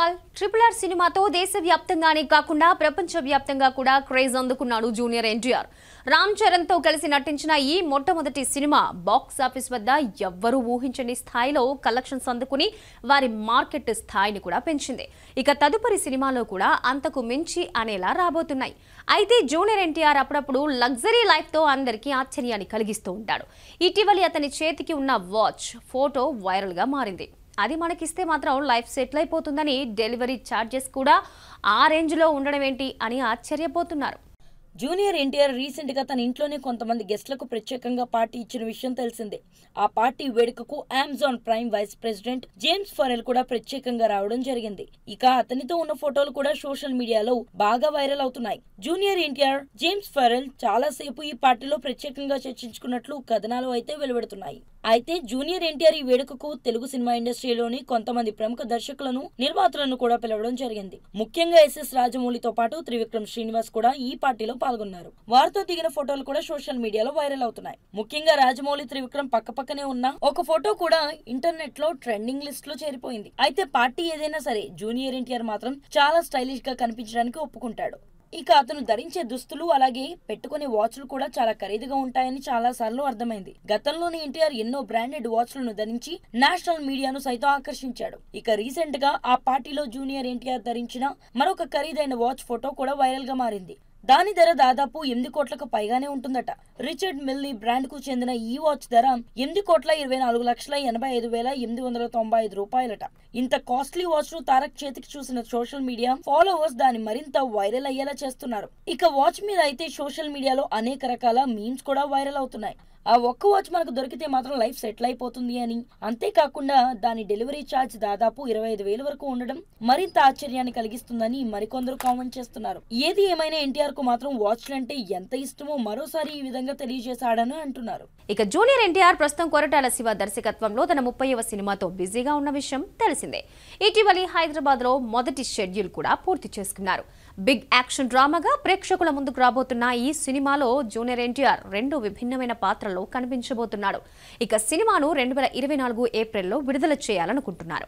Paul triple R సినిమాతో దేశవ్యాప్తంగానే కాకుండా ప్రపంచవ్యాప్తంగా కూడా క్రేజ్ అందుకున్నాడు జూనియర్ ఎన్టీఆర్ రామ్ చరణ్ తో కలిసి నటించిన ఈ మొట్టమొదటి సినిమా బాక్స్ ఆఫీస్ వద్ద ఎవ్వరూ ఊహించని స్థాయిలో కలెక్షన్స్ అందుకుని వారి మార్కెట్ స్థాయిని కూడా పెంచింది ఇక తదుపరి సినిమాలో కూడా అంతకు మించి అనేలా రాబోతున్నాయి అయితే జూనియర్ ఎన్టీఆర్ అప్పుడప్పుడు లగ్జరీ లైఫ్ తో అందరికీ ఆశ్చర్యాన్ని కలిగిస్తూ ఉంటాడు ఇటీవలి అతని చేతికి ఉన్న వాచ్ ఫోటో వైరల్ గా మారింది అది మనకిస్తే మాత్రం లైఫ్ సెటిల్ అయిపోతుందని డెలివరీ ఛార్జెస్ కూడా ఆ రేంజ్లో ఉండడం ఏంటి అని ఆశ్చర్యపోతున్నారు జూనియర్ ఎన్టీఆర్ రీసెంట్గా తన ఇంట్లోనే కొంతమంది గెస్ట్లకు ప్రత్యేకంగా పార్టీ ఇచ్చిన విషయం తెలిసిందే ఆ పార్టీ వేడుకకు Amazon Prime vice president James Farrell కూడా ప్రత్యేకంగా రావడం జరిగింది ఇక అతనితో ఉన్న ఫోటోలు కూడా సోషల్ మీడియాలో బాగా వైరల్ అవుతున్నాయి జూనియర్ ఎన్టీఆర్ జేమ్స్ ఫరెల్ చాలా సేపు ఈ పార్టీలో ప్రత్యేకంగా చర్చించుకున్నట్లు కథనాలు అయితే వెలువడుతున్నాయి అయితే జూనియర్ ఎన్టీఆర్ ఈ వేడుకకు తెలుగు సినిమా ఇండస్ట్రీలోని కొంతమంది ప్రముఖ దర్శకులను నిర్మాతలను కూడా పిలవడం జరిగింది ముఖ్యంగా ఎస్ఎస్ రాజమౌళితో పాటు త్రివిక్రమ్ శ్రీనివాస్ కూడా ఈ పార్టీలో పాల్గొన్నారు వారితో దిగిన ఫోటోలు కూడా సోషల్ మీడియాలో వైరల్ అవుతున్నాయి ముఖ్యంగా రాజమౌళి త్రివిక్రమ్ పక్కపక్కనే ఉన్న ఒక ఫోటో కూడా ఇంటర్నెట్ లో ట్రెండింగ్ లిస్ట్ లో చేరిపోయింది అయితే పార్టీ ఏదైనా సరే జూనియర్ ఎన్టీఆర్ మాత్రం చాలా స్టైలిష్ గా కనిపించడానికి ఒప్పుకుంటాడు ఇక అతను ధరించే దుస్తులు అలాగే పెట్టుకునే వాచ్లు కూడా చాలా ఖరీదుగా ఉంటాయని చాలా సార్లు అర్థమైంది గతంలోని ఎన్టీఆర్ ఎన్నో బ్రాండెడ్ వాచ్లను ధరించి నేషనల్ మీడియాను సైతం ఆకర్షించాడు ఇక రీసెంట్ గా ఆ పార్టీలో జూనియర్ ఎన్టీఆర్ ధరించిన మరొక ఖరీదైన వాచ్ ఫోటో కూడా వైరల్ గా మారింది దాని ధర దాదాపు ఎనిమిది కోట్లకు పైగానే ఉంటుందట రిచర్డ్ మిల్లీ బ్రాండ్ కు చెందిన ఈ వాచ్ ధర ఎనిమిది కోట్ల ఇరవై నాలుగు లక్షల ఎనభై ఐదు వేల ఎనిమిది వందల తొంభై ఐదు రూపాయలట ఇంత కాస్ట్లీ వాచ్ ను తారక్ చేతికి చూసిన సోషల్ మీడియా ఫాలోవర్స్ దాన్ని మరింత వైరల్ అయ్యేలా చేస్తున్నారు ఇక వాచ్ మీద అయితే సోషల్ మీడియాలో అనేక రకాల మీమ్స్ కూడా వైరల్ అవుతున్నాయి ఆ ఒక్క వాచ్ మనకు దొరికితే మాత్రం లైఫ్ సెటిల్ అయిపోతుంది అని అంతేకాకుండా దాని డెలివరీ ఛార్జ్ దాదాపు ఇరవై ఐదు వేల వరకు ఉండడం మరింత ఆశ్చర్యాన్ని కలిగిస్తుందని మరికొందరు కామెంట్ చేస్తున్నారు ఏది ఏమైనా ఎన్టీఆర్ కు మాత్రం వాచ్లు అంటే ఎంత ఇష్టమో మరోసారి ఈ విధంగా తెలియజేశాడని అంటున్నారు ఇక జూనియర్ ఎన్టీఆర్ ప్రస్తుతం కొరటాల శివ దర్శకత్వంలో తన ముప్పైవ సినిమాతో బిజీగా ఉన్న విషయం తెలిసిందే ఇటీవలి హైదరాబాద్ లో మొదటి షెడ్యూల్ కూడా పూర్తి చేసుకున్నారు బిగ్ యాక్షన్ డ్రామాగా ప్రేక్షకుల ముందుకు రాబోతున్న ఈ సినిమాలో జూనియర్ ఎన్టీఆర్ రెండు విభిన్నమైన పాత్రలో కనిపించబోతున్నాడు ఇక సినిమాను రెండు వేల ఇరవై నాలుగు ఏప్రిల్లో విడుదల చేయాలనుకుంటున్నారు